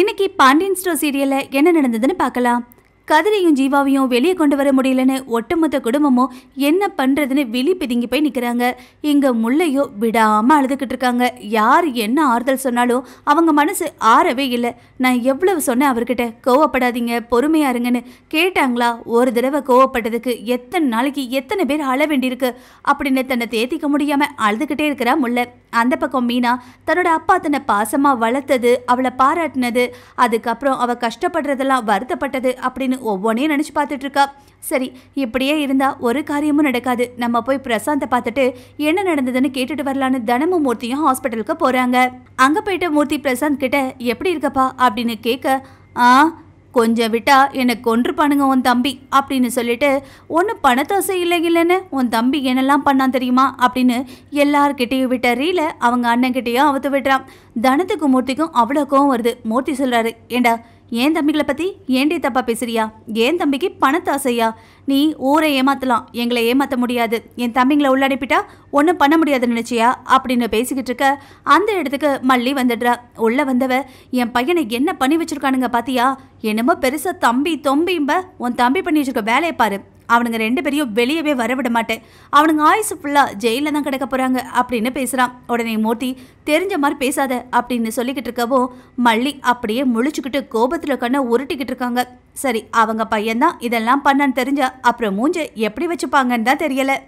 இன்னைக்கு பாண்டியன் ஸ்டோர் சீரியல்ல என்ன நடந்ததுன்னு பார்க்கலாம் கதிரையும் ஜீவாவையும் வெளியே கொண்டு வர முடியலன்னு ஒட்டுமொத்த குடும்பமும் என்ன பண்ணுறதுன்னு வெளி பிதுங்கி போய் நிற்கிறாங்க இங்கே முள்ளையோ விடாமல் அழுதுகிட்டு இருக்காங்க யார் என்ன ஆறுதல் சொன்னாலும் அவங்க மனசு ஆறவே இல்லை நான் எவ்வளவு சொன்னேன் அவர்கிட்ட கோவப்படாதீங்க பொறுமையாக இருங்கன்னு கேட்டாங்களா ஒரு தடவை கோவப்பட்டதுக்கு எத்தனை நாளைக்கு எத்தனை பேர் அழ வேண்டியிருக்கு அப்படின்னு தன்னை தேத்திக்க முடியாமல் அழுதுகிட்டே இருக்கிறா முல்லை அந்த பக்கம் மீனா தன்னோட அப்பா தன்னை பாசமாக வளர்த்தது அவளை பாராட்டினது அதுக்கப்புறம் அவள் கஷ்டப்படுறதெல்லாம் வருத்தப்பட்டது அப்படின்னு ஒவ்வொன்றையும் நினச்சி இருக்கா சரி இப்படியே இருந்தால் ஒரு காரியமும் நடக்காது நம்ம போய் பிரசாந்தை பார்த்துட்டு என்ன நடந்ததுன்னு கேட்டுட்டு வரலான்னு தினமும் மூர்த்தியும் ஹாஸ்பிட்டலுக்கு போகிறாங்க அங்கே போயிட்ட மூர்த்தி பிரசாந்த் கிட்ட எப்படி இருக்கப்பா அப்படின்னு கேட்க ஆ கொஞ்சம் விட்டா என்னை கொன்றுப்பானுங்க உன் தம்பி அப்படின்னு சொல்லிட்டு ஒன்றும் பணத்தோசை இல்லை இல்லைன்னு உன் தம்பி என்னெல்லாம் பண்ணான் தெரியுமா அப்படின்னு எல்லார்கிட்டையும் விட்ட ரீல அவங்க அண்ணன்கிட்டேயும் அவத்து விடுறான் தனத்துக்கும் மூர்த்திக்கும் அவ்வளோ கோவம் வருது மூர்த்தி சொல்கிறாரு ஏண்டா ஏன் தம்பிகளை பற்றி ஏண்டி தப்பா பேசுறியா என் தம்பிக்கு பணத்தை ஆசையா நீ ஊரை ஏமாத்தலாம் எங்களை ஏமாற்ற முடியாது என் தம்பிங்களை உள்ளனுப்பிட்டா ஒன்றும் பண்ண முடியாது நினச்சியா அப்படின்னு பேசிக்கிட்டு இருக்க அந்த இடத்துக்கு மல்லி வந்துடுறா உள்ளே வந்தவ என் பையனை என்ன பண்ணி வச்சிருக்கானுங்க பாத்தியா என்னமோ பெருசா தம்பி தொம்பிம்ப உன் தம்பி பண்ணி வச்சிருக்க வேலையை பாரு அவனுங்க ரெண்டு பேரையும் வெளியவே வரவிட மாட்டேன் அவனுங்க ஆயுசு ஃபுல்லாக ஜெயிலில் தான் கிடக்க போகிறாங்க அப்படின்னு பேசுகிறான் உடனே மூர்த்தி தெரிஞ்ச மாதிரி பேசாத அப்படின்னு சொல்லிக்கிட்டு இருக்கவோ மல்லி அப்படியே முழிச்சுக்கிட்டு கோபத்தில் கண்ணை உருட்டிக்கிட்டு இருக்காங்க சரி அவங்க பையன்தான் இதெல்லாம் பண்ணான்னு தெரிஞ்சா அப்புறம் மூஞ்ச எப்படி வச்சுப்பாங்கன்னு தான் தெரியலை